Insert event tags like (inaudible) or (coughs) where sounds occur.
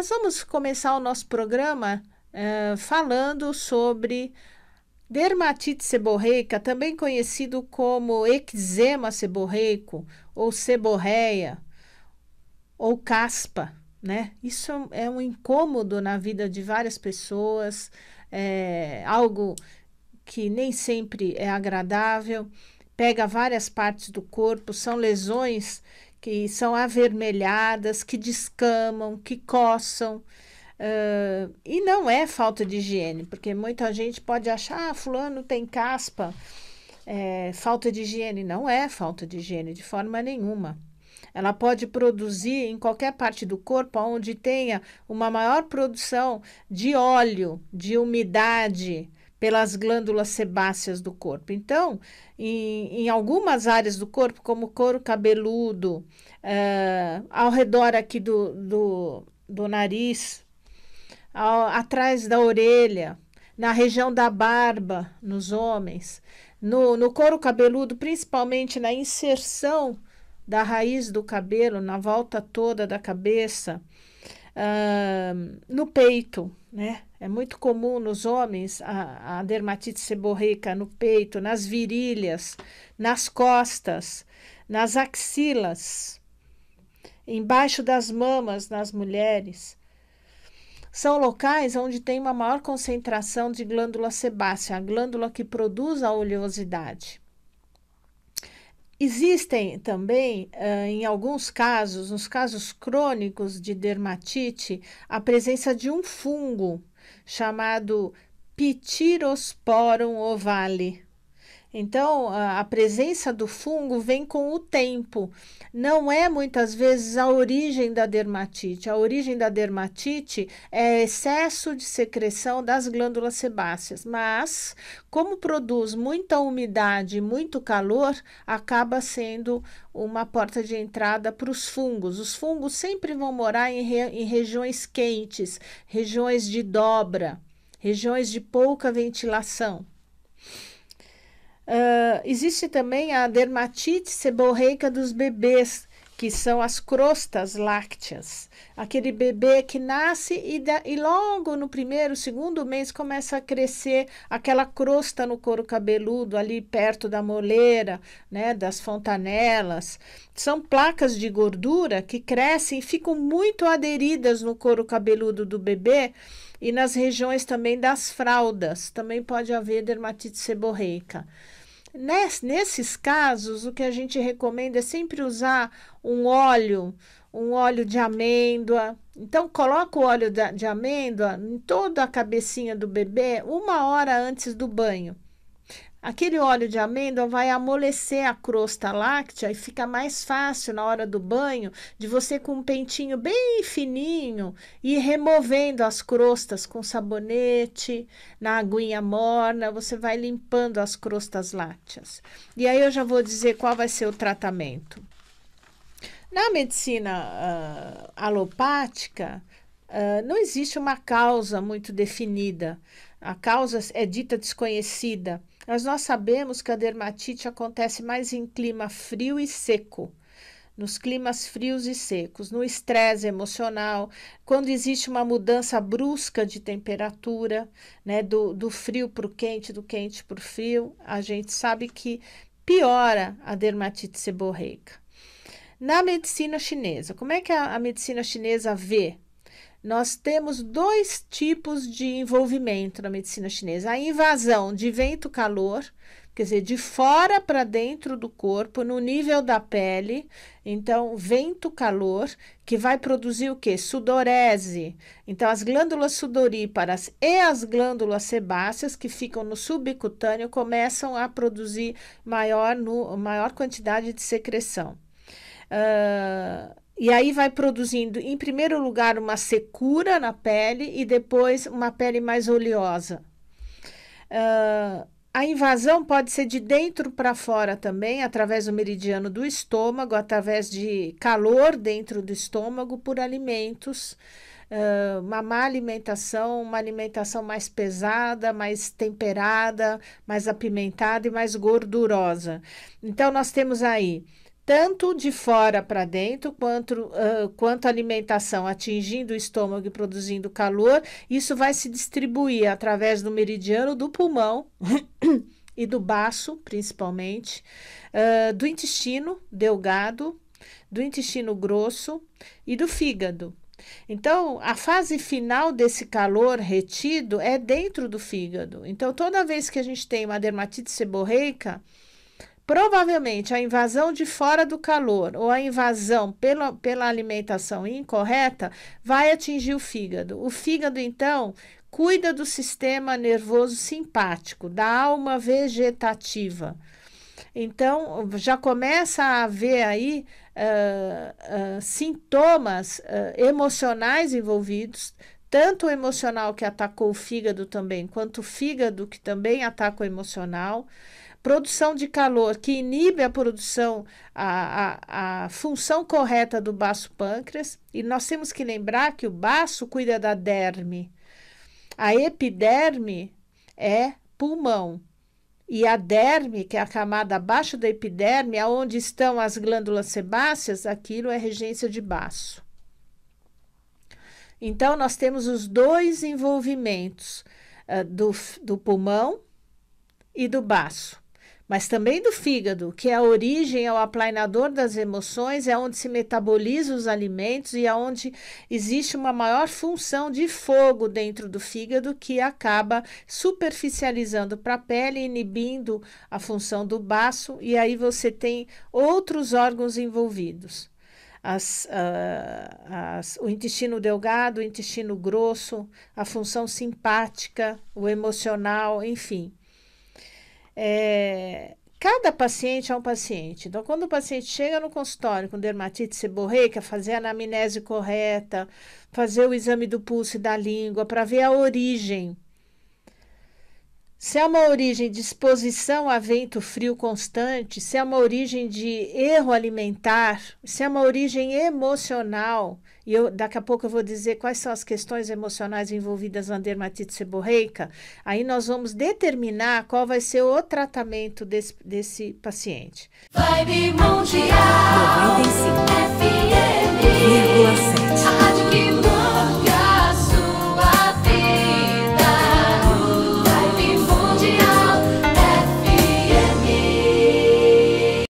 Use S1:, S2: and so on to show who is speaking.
S1: Nós vamos começar o nosso programa uh, falando sobre dermatite seborreica, também conhecido como eczema seborreico ou seborreia ou caspa, né? Isso é um incômodo na vida de várias pessoas, é algo que nem sempre é agradável, pega várias partes do corpo, são lesões que são avermelhadas, que descamam, que coçam. Uh, e não é falta de higiene, porque muita gente pode achar, ah, fulano tem caspa, é, falta de higiene. Não é falta de higiene de forma nenhuma. Ela pode produzir em qualquer parte do corpo onde tenha uma maior produção de óleo, de umidade, pelas glândulas sebáceas do corpo. Então, em, em algumas áreas do corpo, como couro cabeludo, eh, ao redor aqui do, do, do nariz, ao, atrás da orelha, na região da barba, nos homens, no, no couro cabeludo, principalmente na inserção da raiz do cabelo, na volta toda da cabeça no peito, né? É muito comum nos homens a, a dermatite seborreica no peito, nas virilhas, nas costas, nas axilas, embaixo das mamas nas mulheres. São locais onde tem uma maior concentração de glândula sebácea, a glândula que produz a oleosidade. Existem também, em alguns casos, nos casos crônicos de dermatite, a presença de um fungo chamado Pityrosporum ovale então, a presença do fungo vem com o tempo. Não é muitas vezes a origem da dermatite. A origem da dermatite é excesso de secreção das glândulas sebáceas, mas como produz muita umidade e muito calor, acaba sendo uma porta de entrada para os fungos. Os fungos sempre vão morar em, re em regiões quentes, regiões de dobra, regiões de pouca ventilação. Uh, existe também a dermatite seborreica dos bebês, que são as crostas lácteas. Aquele bebê que nasce e, da, e logo no primeiro, segundo mês começa a crescer aquela crosta no couro cabeludo, ali perto da moleira, né, das fontanelas. São placas de gordura que crescem e ficam muito aderidas no couro cabeludo do bebê e nas regiões também das fraldas. Também pode haver dermatite seborreica. Ness, nesses casos, o que a gente recomenda é sempre usar um óleo, um óleo de amêndoa. Então, coloca o óleo de amêndoa em toda a cabecinha do bebê uma hora antes do banho. Aquele óleo de amêndoa vai amolecer a crosta láctea e fica mais fácil na hora do banho de você com um pentinho bem fininho ir removendo as crostas com sabonete, na aguinha morna, você vai limpando as crostas lácteas. E aí eu já vou dizer qual vai ser o tratamento. Na medicina uh, alopática, uh, não existe uma causa muito definida. A causa é dita desconhecida mas nós sabemos que a dermatite acontece mais em clima frio e seco, nos climas frios e secos, no estresse emocional, quando existe uma mudança brusca de temperatura, né, do, do frio para o quente, do quente para o frio, a gente sabe que piora a dermatite seborreica. Na medicina chinesa, como é que a, a medicina chinesa vê nós temos dois tipos de envolvimento na medicina chinesa: a invasão de vento-calor, quer dizer, de fora para dentro do corpo, no nível da pele. Então, vento-calor, que vai produzir o que? Sudorese. Então, as glândulas sudoríparas e as glândulas sebáceas, que ficam no subcutâneo, começam a produzir maior, no, maior quantidade de secreção. Uh, e aí vai produzindo, em primeiro lugar, uma secura na pele e depois uma pele mais oleosa. Uh, a invasão pode ser de dentro para fora também, através do meridiano do estômago, através de calor dentro do estômago, por alimentos. Uh, uma má alimentação, uma alimentação mais pesada, mais temperada, mais apimentada e mais gordurosa. Então, nós temos aí tanto de fora para dentro, quanto, uh, quanto alimentação atingindo o estômago e produzindo calor, isso vai se distribuir através do meridiano do pulmão. (coughs) e do baço, principalmente, uh, do intestino delgado, do intestino grosso e do fígado. Então, a fase final desse calor retido é dentro do fígado. Então, toda vez que a gente tem uma dermatite seborreica, Provavelmente, a invasão de fora do calor ou a invasão pela, pela alimentação incorreta vai atingir o fígado. O fígado, então, cuida do sistema nervoso simpático, da alma vegetativa. Então, já começa a haver aí uh, uh, sintomas uh, emocionais envolvidos, tanto o emocional que atacou o fígado também, quanto o fígado que também ataca o emocional. Produção de calor que inibe a produção, a, a, a função correta do baço pâncreas. E nós temos que lembrar que o baço cuida da derme. A epiderme é pulmão. E a derme, que é a camada abaixo da epiderme, aonde estão as glândulas sebáceas, aquilo é regência de baço. Então, nós temos os dois envolvimentos uh, do, do pulmão e do baço mas também do fígado, que é a origem, é o aplainador das emoções, é onde se metabolizam os alimentos e é onde existe uma maior função de fogo dentro do fígado que acaba superficializando para a pele, inibindo a função do baço, e aí você tem outros órgãos envolvidos. As, uh, as, o intestino delgado, o intestino grosso, a função simpática, o emocional, enfim. É, cada paciente é um paciente. Então, quando o paciente chega no consultório com dermatite seborreica, fazer a anamnese correta, fazer o exame do pulso e da língua para ver a origem se é uma origem de exposição a vento frio constante, se é uma origem de erro alimentar, se é uma origem emocional, e eu, daqui a pouco eu vou dizer quais são as questões emocionais envolvidas na dermatite seborreica, aí nós vamos determinar qual vai ser o tratamento desse, desse paciente. mundial.